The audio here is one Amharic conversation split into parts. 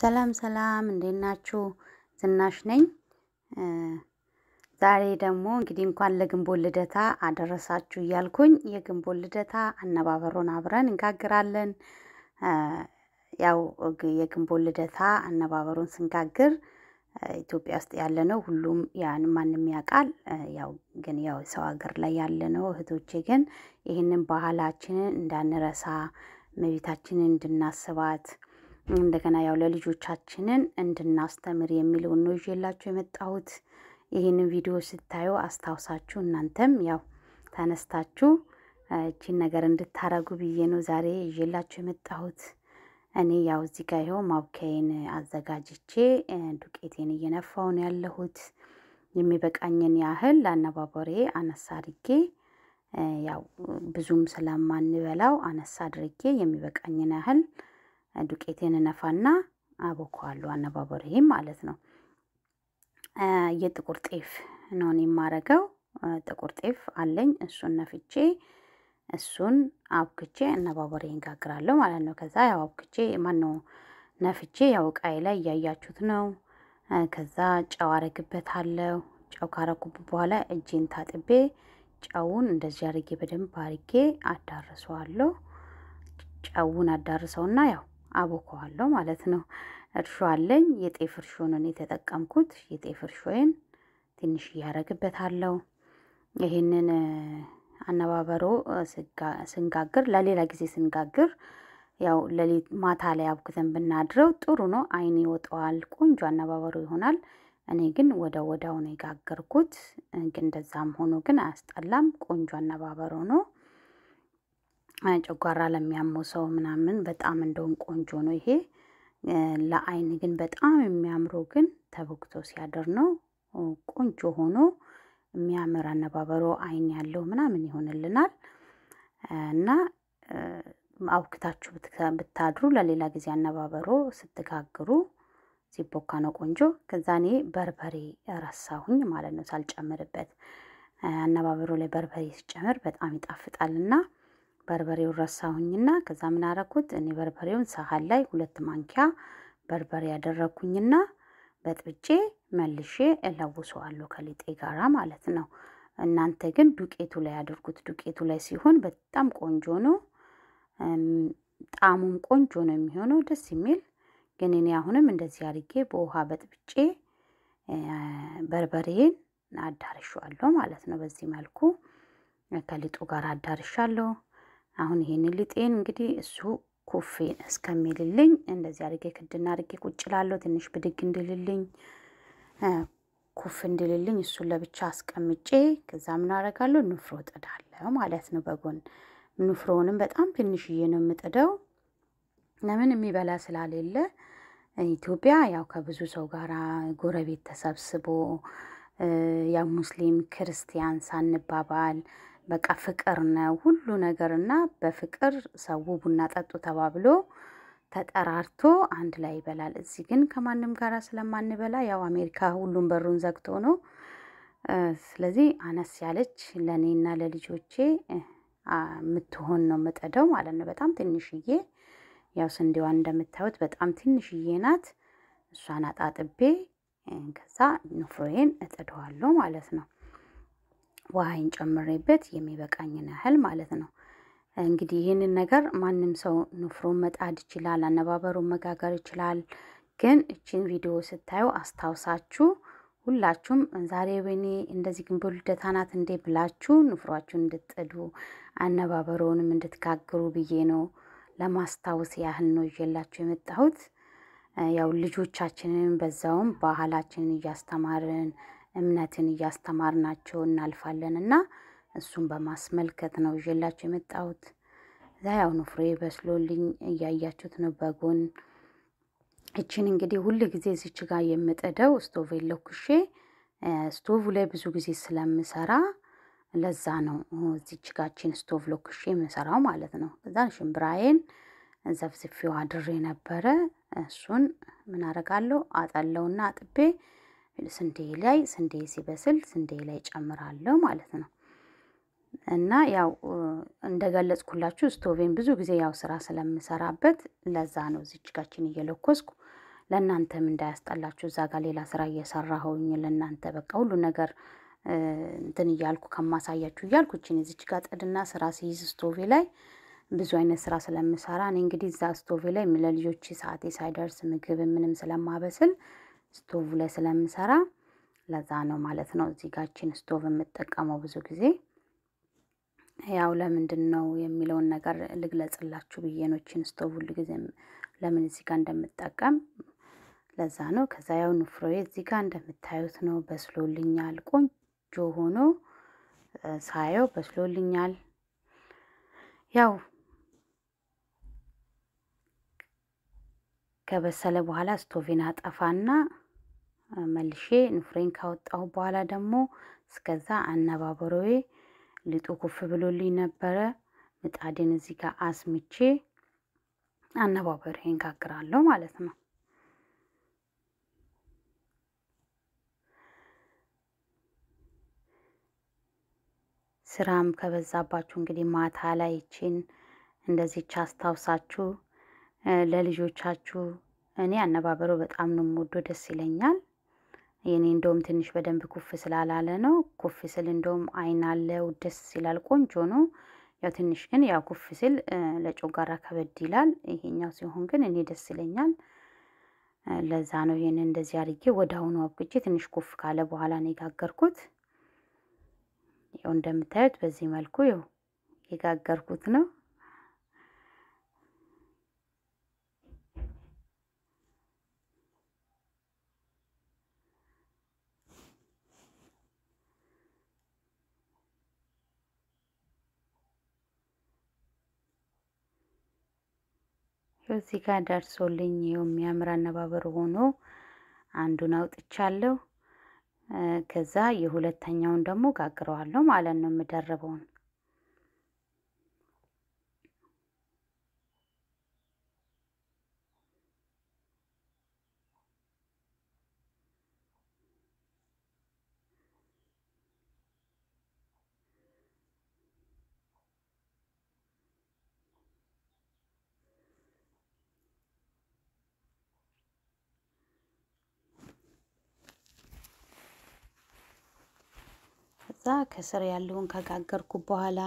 ሰላም ሰላም፣ እንዴት ናችሁ? ዝናሽ ነኝ። ዛሬ ደግሞ እንግዲህ እንኳን ለግንቦት ልደታ አደረሳችሁ እያልኩኝ የግንቦት ልደታ አነባበሩን አብረን እንጋግራለን። ያው የግንቦት ልደታ አነባበሩን ስንጋግር ኢትዮጵያ ውስጥ ያለ ነው ሁሉም ያን ማንም ያውቃል። ያው ግን ያው ሰው ሀገር ላይ ያለ ነው እህቶቼ፣ ግን ይህንን ባህላችንን እንዳንረሳ እመቤታችንን እንድናስባት እንደገና ያው ለልጆቻችንን እንድናስተምር የሚለውን ነው ይዤላችሁ የመጣሁት። ይህንን ቪዲዮ ስታዩ አስታውሳችሁ እናንተም ያው ተነስታችሁ እቺን ነገር እንድታረጉ ብዬ ነው ዛሬ ይዤላችሁ የመጣሁት። እኔ ያው እዚህ ጋር ይኸው ማብካዬን አዘጋጅቼ ዱቄቴን እየነፋው ነው ያለሁት። የሚበቃኝን ያህል ለአነባበሬ አነሳ አድርጌ ያው ብዙም ስለማንበላው አነሳ አድርጌ የሚበቃኝን ያህል ዱቄቴን እነፋና አቦከዋለሁ። አነባበሩ ይህም ማለት ነው። የጥቁር ጤፍ ነው የማረገው። ጥቁር ጤፍ አለኝ። እሱን ነፍቼ እሱን አብክቼ አነባበሬ እንጋግራለሁ ማለት ነው። ከዛ ያው አብክቼ ማነው ነፍቼ ያው ቃይ ላይ እያያችሁት ነው። ከዛ ጨው አረግበታለሁ። ጨው ካረኩብ በኋላ እጄን ታጥቤ ጨውን እንደዚህ አርጌ በደንብ አርጌ አዳርሰዋለሁ። ጨውን አዳርሰውና ያው አቦከዋለሁ ማለት ነው። እርሾ አለኝ። የጤፍ እርሾ ነው የተጠቀምኩት። የጤፍ እርሾዬን ትንሽ እያረግበታለሁ። ይህንን አነባበሮ ስንጋግር ለሌላ ጊዜ ስንጋግር ያው ለሊት ማታ ላይ አብኩተን ብናድረው ጥሩ ነው። አይን ይወጣዋል፣ ቆንጆ አነባበሮ ይሆናል። እኔ ግን ወደ ወዳው ነው የጋገርኩት። እንደዛም ሆኖ ግን አያስጠላም፣ ቆንጆ አነባበሩ ነው። ጨጓራ ለሚያመው ሰው ምናምን በጣም እንደውም ቆንጆ ነው ይሄ። ለአይን ግን በጣም የሚያምረው ግን ተቦክቶ ሲያደር ነው። ቆንጆ ሆኖ የሚያምር አነባበሮ አይን ያለው ምናምን ይሆንልናል እና አውክታችሁ ብታድሩ ለሌላ ጊዜ አነባበሮ ስትጋግሩ ሲቦካ ነው ቆንጆ። ከዛ እኔ በርበሬ ረሳሁኝ ማለት ነው ሳልጨምርበት። አነባበሮ ላይ በርበሬ ሲጨምር በጣም ይጣፍጣልና በርበሬውን ረሳሁኝና ከዛ ምን አረኩት? እኔ በርበሬውን ሳህን ላይ ሁለት ማንኪያ በርበሬ ያደረኩኝና በጥብጬ መልሼ እለውሰዋለሁ ከሊጤ ጋራ ማለት ነው። እናንተ ግን ዱቄቱ ላይ አድርጉት። ዱቄቱ ላይ ሲሆን በጣም ቆንጆ ነው፣ ጣዕሙም ቆንጆ ነው የሚሆነው ደስ የሚል ግን እኔ አሁንም እንደዚህ አድርጌ በውሃ በጥብጬ በርበሬን አዳርሸዋለሁ ማለት ነው። በዚህ መልኩ ከሊጡ ጋር አዳርሻለሁ። አሁን ይሄን ሊጤን እንግዲህ እሱ ኩፌን እስከሚልልኝ እንደዚህ አድርጌ ክድና አድርጌ ቁጭ ላለው ትንሽ ብድግ እንድልልኝ ኩፍ እንድልልኝ እሱን ለብቻ አስቀምጬ ከዛ ምን አደርጋለሁ ንፍሮ ጥዳለሁ ማለት ነው። በጎን ንፍሮውንም በጣም ትንሽዬ ነው የምጥደው። ለምን የሚበላ ስላሌለ ኢትዮጵያ ያው ከብዙ ሰው ጋር ጎረቤት ተሰብስቦ ያው ሙስሊም ክርስቲያን ሳንባባል በቃ ፍቅር ነው ሁሉ ነገር እና በፍቅር ሰው ቡና ጠጡ ተባብሎ ተጠራርቶ አንድ ላይ ይበላል። እዚህ ግን ከማንም ጋር ስለማንበላ ያው አሜሪካ ሁሉም በሩን ዘግቶ ነው። ስለዚህ አነስ ያለች ለእኔና ለልጆቼ የምትሆን ነው የምጠደው ማለት ነው። በጣም ትንሽዬ ያው ስንዴዋን እንደምታዩት በጣም ትንሽዬ ናት። እሷን አጣጥቤ ከዛ ንፍሮዬን እጥደዋለሁ ማለት ነው። ውሃይን ጨምሬበት የሚበቃኝን ያህል ማለት ነው። እንግዲህ ይህንን ነገር ማንም ሰው ንፍሮ መጣድ ይችላል፣ አነባበሩ መጋገር ይችላል። ግን እችን ቪዲዮ ስታዩ አስታውሳችሁ ሁላችሁም ዛሬ ወይኔ እንደዚህ ግንቦት ልደታ ናት እንዴ ብላችሁ ንፍሯችሁን እንድትጥዱ አነባበሮንም እንድትጋግሩ ብዬ ነው። ለማስታወስ ያህል ነው ይዤላችሁ የመጣሁት። ያው ልጆቻችንን በዛውም ባህላችንን እያስተማርን እምነትን እያስተማርናቸው እናልፋለን እና እሱን በማስመልከት ነው ይዤላችሁ የመጣሁት። ዛሬ ያው ፍሬ በስሎልኝ እያያችሁት ነው በጎን እችን እንግዲህ ሁል ጊዜ እዚች ጋር የምጥደው ስቶቭ የለኩሼ ስቶቭ ላይ ብዙ ጊዜ ስለምሰራ ለዛ ነው እዚች ጋችን ስቶቭ ለኩሼ የምሰራው ማለት ነው። ከዛ ሽምብራዬን ዘፍዝፌው አድሬ ነበረ። እሱን ምን አረጋለሁ አጠለውና አጥቤ ስንዴ ላይ ስንዴ ሲበስል ስንዴ ላይ ጨምራለሁ ማለት ነው። እና ያው እንደገለጽኩላችሁ ስቶቬን ብዙ ጊዜ ያው ስራ ስለምሰራበት ለዛ ነው ዝጅጋችን እየለኮስኩ ለእናንተም እንዳያስጠላችሁ እዛ ጋር ሌላ ስራ እየሰራሁኝ ለእናንተ በቃ ሁሉ ነገር እንትን እያልኩ ከማሳያችሁ እያልኩ እችን የዚች ጋር ጥድና ስራ ሲይዝ ስቶቬ ላይ ብዙ አይነት ስራ ስለምሰራ እኔ እንግዲህ እዛ ስቶቬ ላይ ለልጆች ሰዓቴ ሳይደርስ ምግብ ምንም ስለማበስል ስቶቭ ላይ ስለምሰራ ለዛ ነው ማለት ነው። እዚህ ጋችን ስቶቭ የምጠቀመው ብዙ ጊዜ ያው ለምንድን ነው የሚለውን ነገር ልግለጽላችሁ ብዬ ኖችን ስቶቭ ሁሉ ጊዜ ለምን እዚህ ጋር እንደምጠቀም ለዛ ነው። ከዛ ያው ንፍሮዬ እዚህ ጋር እንደምታዩት ነው በስሎልኛል። ቆንጆ ሆኖ ሳየው በስሎልኛል። ያው ከበሰለ በኋላ ስቶቪን አጠፋና መልሼ ንፍሬን ካወጣሁ በኋላ ደግሞ እስከዛ አነባበሮዬ ልጡ ኩፍ ብሎልኝ ነበረ። ምጣዴን እዚህ ጋር አስምቼ አነባበሮዬን ጋግራለሁ ማለት ነው። ስራም ከበዛባችሁ እንግዲህ ማታ ላይ ይችን እንደዚች አስታውሳችሁ ለልጆቻችሁ። እኔ አነባበሮ በጣም ነው የምወደው፣ ደስ ይለኛል። የኔ እንደውም ትንሽ በደንብ ኩፍ ስላላለ ነው። ኩፍ ስል እንደውም አይን አለው ደስ ይላል፣ ቆንጆ ነው። ያው ትንሽ ግን ያው ኩፍ ስል ለጮጋራ ከበድ ይላል። ይሄኛው ሲሆን ግን እኔ ደስ ይለኛል። ለዛ ነው ይህን እንደዚህ አድርጌ ወደ አሁኑ አብቅቼ ትንሽ ኩፍ ካለ በኋላ ነው የጋገርኩት። ያው እንደምታዩት በዚህ መልኩ ያው የጋገርኩት ነው። ይኸው እዚህ ጋር ደርሶልኝ ይኸው የሚያምር አነባበር ሆኖ አንዱን አውጥቻለሁ። ከዛ የሁለተኛውን ደግሞ ጋግረዋለሁ ማለት ነው የምደርበውን ከዛ ከስር ያለውን ከጋገርኩ በኋላ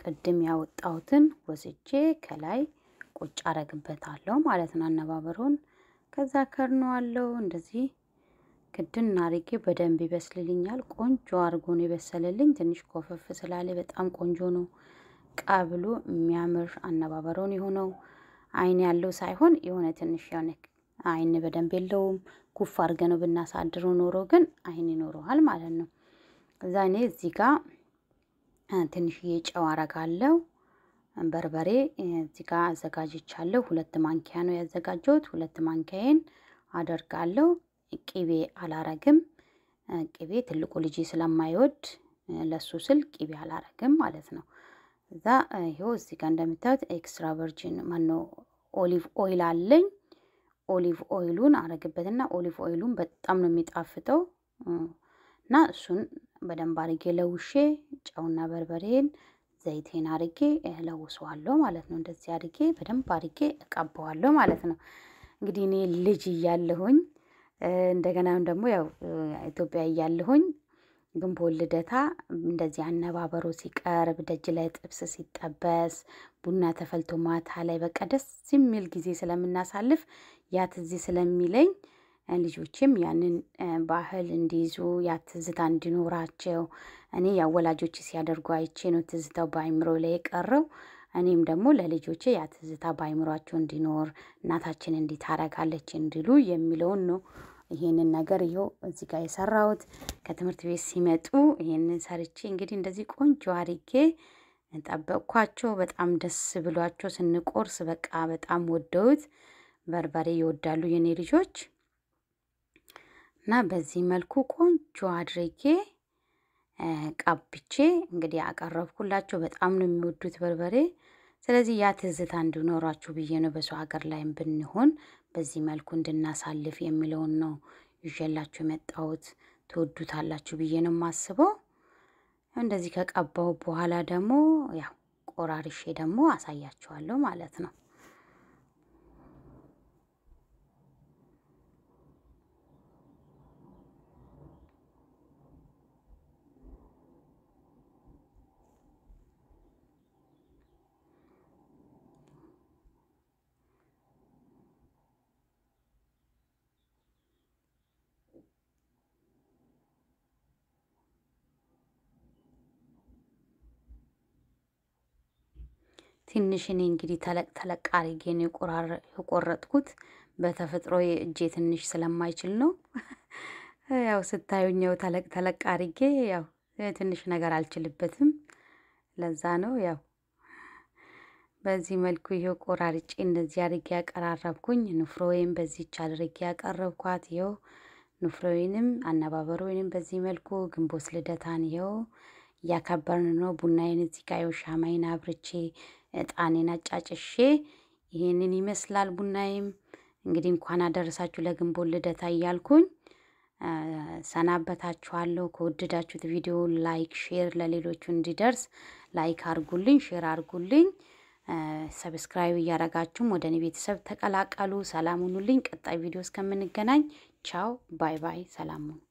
ቅድም ያወጣሁትን ወስጄ ከላይ ቁጭ አረግበታለሁ ማለት ነው አነባበሩን። ከዛ ከርኖ አለው እንደዚህ ክድን አርጌ በደንብ ይበስልልኛል። ቆንጆ አርጎ ነው የበሰለልኝ። ትንሽ ኮፈፍ ስላለ በጣም ቆንጆ ነው። ቀብሎ የሚያምር አነባበሩን የሆነው አይን ያለው ሳይሆን የሆነ ትንሽ የሆነ አይን በደንብ የለውም። ኩፍ አርገ ነው ብናሳድረው ኖሮ ግን አይን ይኖረዋል ማለት ነው። እዛ እኔ እዚህ ጋር ትንሽዬ ጨው አረጋለሁ። በርበሬ እዚህ ጋር አዘጋጅቻለሁ። ሁለት ማንኪያ ነው ያዘጋጀሁት። ሁለት ማንኪያዬን አደርጋለሁ። ቂቤ አላረግም። ቂቤ ትልቁ ልጅ ስለማይወድ ለሱ ስል ቂቤ አላረግም ማለት ነው። እዛ ይሄው እዚህ ጋር እንደምታዩት ኤክስትራ ቨርጂን ማነው ኦሊቭ ኦይል አለኝ። ኦሊቭ ኦይሉን አረግበትና ኦሊቭ ኦይሉን በጣም ነው የሚጣፍጠው እና እሱን በደንብ አርጌ ለውሼ ጨውና በርበሬን ዘይቴን አርጌ ለውሰዋለሁ ማለት ነው። እንደዚህ አርጌ በደንብ አርጌ እቀባዋለሁ ማለት ነው። እንግዲህ እኔ ልጅ እያለሁኝ እንደገናም ደግሞ ያው ኢትዮጵያ እያለሁኝ ግንቦት ልደታ እንደዚህ አነባበሩ ሲቀርብ ደጅ ላይ ጥብስ ሲጠበስ ቡና ተፈልቶ ማታ ላይ በቃ ደስ የሚል ጊዜ ስለምናሳልፍ ያ ትዝ ስለሚለኝ ልጆችም ያንን ባህል እንዲይዙ ያ ትዝታ እንዲኖራቸው እኔ ያ ወላጆች ሲያደርጉ አይቼ ነው ትዝታው በአይምሮ ላይ የቀረው። እኔም ደግሞ ለልጆቼ ያ ትዝታ በአይምሯቸው እንዲኖር እናታችን እንዲታረጋለች እንዲሉ የሚለውን ነው። ይሄንን ነገር ይኸው እዚህ ጋር የሰራሁት ከትምህርት ቤት ሲመጡ ይሄንን ሰርቼ እንግዲህ እንደዚህ ቆንጆ አድርጌ ጠበቅኳቸው። በጣም ደስ ብሏቸው ስንቆርስ በቃ በጣም ወደውት በርበሬ ይወዳሉ የኔ ልጆች። እና በዚህ መልኩ ቆንጆ አድርጌ ቀብቼ እንግዲህ አቀረብኩላቸው። በጣም ነው የሚወዱት በርበሬ። ስለዚህ ያ ትዝታ እንዲኖራችሁ ብዬ ነው። በሰው ሀገር ላይም ብንሆን በዚህ መልኩ እንድናሳልፍ የሚለውን ነው ይዤላችሁ የመጣሁት። ትወዱታላችሁ ብዬ ነው የማስበው። እንደዚህ ከቀባው በኋላ ደግሞ ያው ቆራርሼ ደግሞ አሳያችኋለሁ ማለት ነው። ትንሽ እኔ እንግዲህ ተለቅ ተለቅ አርጌን የቆረጥኩት። በተፈጥሮ እጄ ትንሽ ስለማይችል ነው። ያው ስታዩኛው ተለቅ ተለቅ አርጌ ያው ትንሽ ነገር አልችልበትም፣ ለዛ ነው ያው በዚህ መልኩ ይሄው ቆራርጬ እንደዚህ አድርጌ ያቀራረብኩኝ። ንፍሮዬን በዚህች አድርጌ ያቀረብኳት ይኸው። ንፍሮዬንም አነባበሮዬንም በዚህ መልኩ ግንቦት ልደታን ይኸው እያከበርን ነው። ቡናዬን እዚህ ጋ ይኸው ሻማዬን አብርቼ እጣኔን አጫጭሼ ይሄንን ይመስላል። ቡናዬም እንግዲህ እንኳን አደረሳችሁ ለግንቦት ልደታ እያልኩኝ ሰናበታችኋለሁ። ከወደዳችሁት ቪዲዮ ላይክ፣ ሼር ለሌሎቹ እንዲደርስ ላይክ አርጉልኝ፣ ሼር አርጉልኝ፣ ሰብስክራይብ እያረጋችሁም ወደ እኔ ቤተሰብ ተቀላቀሉ። ሰላም ሁኑልኝ። ቀጣይ ቪዲዮ እስከምንገናኝ ቻው፣ ባይ ባይ። ሰላም ሁኑ።